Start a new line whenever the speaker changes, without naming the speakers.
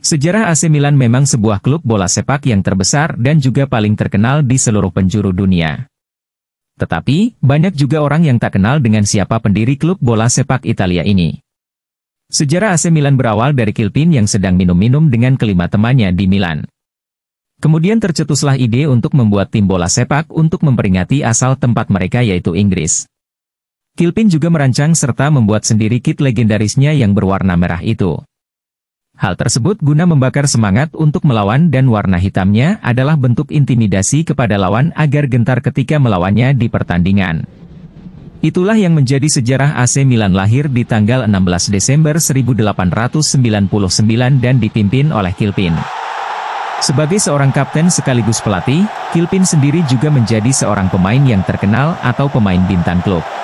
Sejarah AC Milan memang sebuah klub bola sepak yang terbesar dan juga paling terkenal di seluruh penjuru dunia. Tetapi, banyak juga orang yang tak kenal dengan siapa pendiri klub bola sepak Italia ini. Sejarah AC Milan berawal dari Kilpin yang sedang minum-minum dengan kelima temannya di Milan. Kemudian tercetuslah ide untuk membuat tim bola sepak untuk memperingati asal tempat mereka yaitu Inggris. Kilpin juga merancang serta membuat sendiri kit legendarisnya yang berwarna merah itu. Hal tersebut guna membakar semangat untuk melawan dan warna hitamnya adalah bentuk intimidasi kepada lawan agar gentar ketika melawannya di pertandingan. Itulah yang menjadi sejarah AC Milan lahir di tanggal 16 Desember 1899 dan dipimpin oleh Kilpin. Sebagai seorang kapten sekaligus pelatih, Kilpin sendiri juga menjadi seorang pemain yang terkenal atau pemain bintang klub.